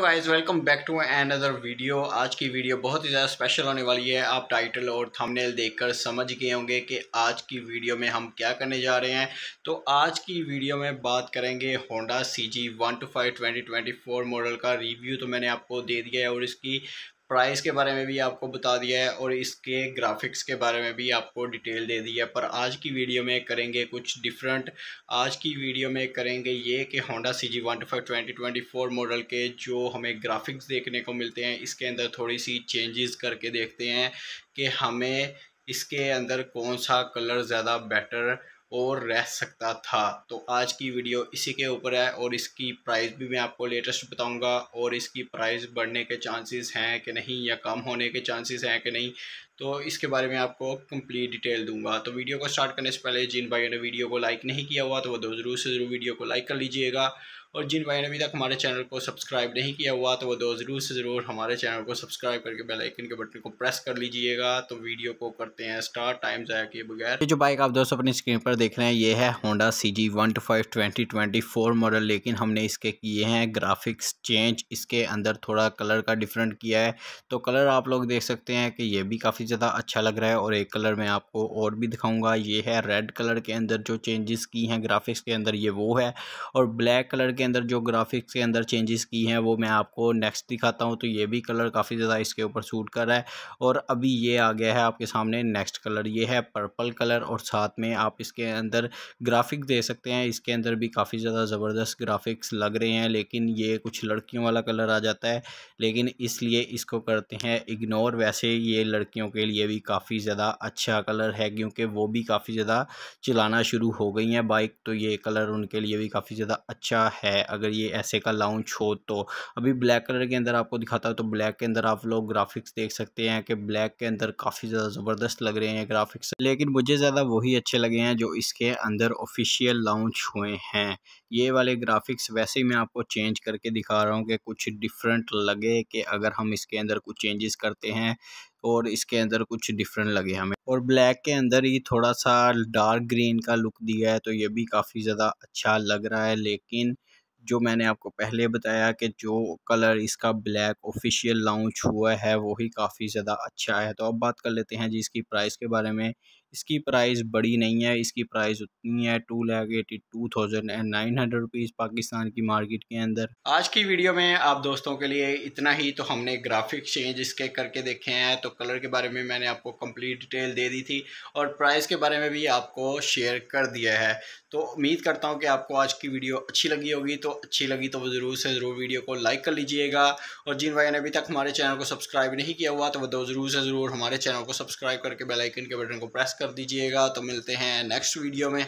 hello guys welcome back to another other video आज की video बहुत ही ज़्यादा स्पेशल होने वाली है आप टाइटल और थंबनेल देखकर समझ गए होंगे कि आज की वीडियो में हम क्या करने जा रहे हैं तो आज की वीडियो में बात करेंगे Honda C G one two five twenty twenty four model का रिव्यू तो मैंने आपको दे दिया है और इसकी प्राइस के बारे में भी आपको बता दिया है और इसके ग्राफिक्स के बारे में भी आपको डिटेल दे दी है पर आज की वीडियो में करेंगे कुछ डिफरेंट आज की वीडियो में करेंगे ये कि Honda C G one two five twenty twenty four model के जो हमें ग्राफिक्स देखने को मिलते हैं इसके अंदर थोड़ी सी चेंजेस करके देखते हैं कि हमें इसके अंदर कौन सा कलर ज़्यादा बेटर और रह सकता था तो आज की वीडियो इसी के ऊपर है और इसकी प्राइस भी मैं आपको लेटेस्ट बताऊंगा और इसकी प्राइस बढ़ने के चांसेस हैं कि नहीं या कम होने के चांसेस हैं कि नहीं तो इसके बारे में आपको कंप्लीट डिटेल दूंगा तो वीडियो को स्टार्ट करने से पहले जिन भाइयों ने वीडियो को लाइक नहीं किया हुआ तो वो तो ज़रूर से ज़रूर वीडियो को लाइक कर लीजिएगा और जिन भाई ने अभी तक हमारे चैनल को सब्सक्राइब नहीं किया हुआ तो वो दो ज़रूर से ज़रूर हमारे चैनल को सब्सक्राइब करके बेल आइकन के बटन को प्रेस कर लीजिएगा तो वीडियो को करते हैं स्टार्ट टाइम ज़ाया किए बगैर जो बाइक आप दोस्तों अपनी स्क्रीन पर देख रहे हैं ये है Honda C G one two five twenty twenty four model लेकिन हमने इसके किए हैं ग्राफिक्स चेंज इसके अंदर थोड़ा कलर का डिफरेंट किया है तो कलर आप लोग देख सकते हैं कि ये भी काफ़ी ज़्यादा अच्छा लग रहा है और एक कलर मैं आपको और भी दिखाऊंगा ये है रेड कलर के अंदर जो चेंजेस की हैं ग्राफिक्स के अंदर ये वो है और ब्लैक कलर के अंदर जो ग्राफिक्स के अंदर चेंजेस की हैं वो मैं आपको नेक्स्ट दिखाता हूँ तो ये भी कलर काफ़ी ज़्यादा इसके ऊपर सूट कर रहा है और अभी ये आ गया है आपके सामने नेक्स्ट कलर ये है पर्पल कलर और साथ में आप इसके अंदर ग्राफिक दे सकते हैं इसके अंदर भी काफ़ी ज़्यादा ज़बरदस्त ग्राफिक्स लग रहे हैं लेकिन ये कुछ लड़कियों वाला कलर आ जाता है लेकिन इसलिए इसको करते हैं इग्नोर वैसे ये लड़कियों के लिए भी काफ़ी ज़्यादा अच्छा कलर है क्योंकि वो भी काफ़ी ज़्यादा चलाना शुरू हो गई हैं बाइक तो ये कलर उनके लिए भी काफ़ी ज़्यादा अच्छा है है अगर ये ऐसे का लॉन्च हो तो अभी ब्लैक कलर के अंदर आपको दिखाता है तो ब्लैक के अंदर आप लोग ग्राफिक्स देख सकते हैं कि ब्लैक के अंदर काफ़ी ज़्यादा ज़बरदस्त लग रहे हैं ग्राफिक्स लेकिन मुझे ज़्यादा वही अच्छे लगे हैं जो इसके अंदर ऑफिशियल लॉन्च हुए हैं ये वाले ग्राफिक्स वैसे ही मैं आपको चेंज करके दिखा रहा हूँ कि कुछ डिफरेंट लगे कि अगर हम इसके अंदर कुछ चेंजेस करते हैं और इसके अंदर कुछ डिफरेंट लगे हमें और ब्लैक के अंदर ही थोड़ा सा डार्क ग्रीन का लुक दिया है तो ये भी काफ़ी ज़्यादा अच्छा लग रहा है लेकिन जो मैंने आपको पहले बताया कि जो कलर इसका ब्लैक ऑफिशियल लॉन्च हुआ है वही काफ़ी ज़्यादा अच्छा है तो अब बात कर लेते हैं जी इसकी प्राइस के बारे में इसकी प्राइस बड़ी नहीं है इसकी प्राइस उतनी है two lakh eighty two thousand and nine hundred rupees Pakistan की मार्केट के अंदर आज की वीडियो में आप दोस्तों के लिए इतना ही तो हमने ग्राफिक चेंज इसके करके देखे हैं तो कलर के बारे में मैंने आपको कंप्लीट डिटेल दे दी थी और प्राइस के बारे में भी आपको शेयर कर दिया है तो उम्मीद करता हूँ कि आपको आज की वीडियो अच्छी लगी होगी तो अच्छी लगी तो ज़रूर से ज़रूर वीडियो को लाइक कर लीजिएगा और जिन भाई ने अभी तक हमारे चैनल को सब्सक्राइब नहीं किया हुआ तो वो ज़रूर से ज़रूर हमारे चैनल को सब्सक्राइब करके बेलाइकन के बटन को प्रेस कर दीजिएगा तो मिलते हैं नेक्स्ट वीडियो में